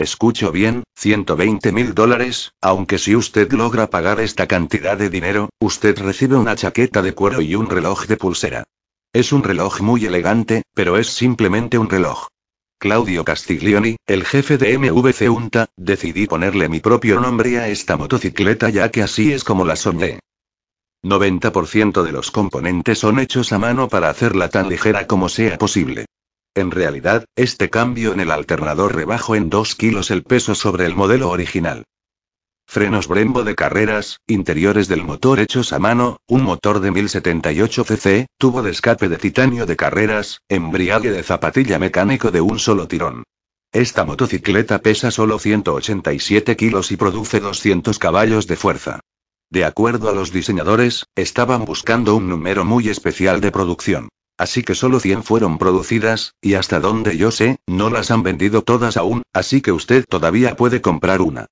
Escucho bien, 120 mil dólares, aunque si usted logra pagar esta cantidad de dinero, usted recibe una chaqueta de cuero y un reloj de pulsera. Es un reloj muy elegante, pero es simplemente un reloj. Claudio Castiglioni, el jefe de MVC Unta, decidí ponerle mi propio nombre a esta motocicleta ya que así es como la soñé. 90% de los componentes son hechos a mano para hacerla tan ligera como sea posible. En realidad, este cambio en el alternador rebajó en 2 kilos el peso sobre el modelo original. Frenos Brembo de carreras, interiores del motor hechos a mano, un motor de 1078 cc, tubo de escape de titanio de carreras, embriague de zapatilla mecánico de un solo tirón. Esta motocicleta pesa solo 187 kilos y produce 200 caballos de fuerza. De acuerdo a los diseñadores, estaban buscando un número muy especial de producción así que solo 100 fueron producidas, y hasta donde yo sé, no las han vendido todas aún, así que usted todavía puede comprar una.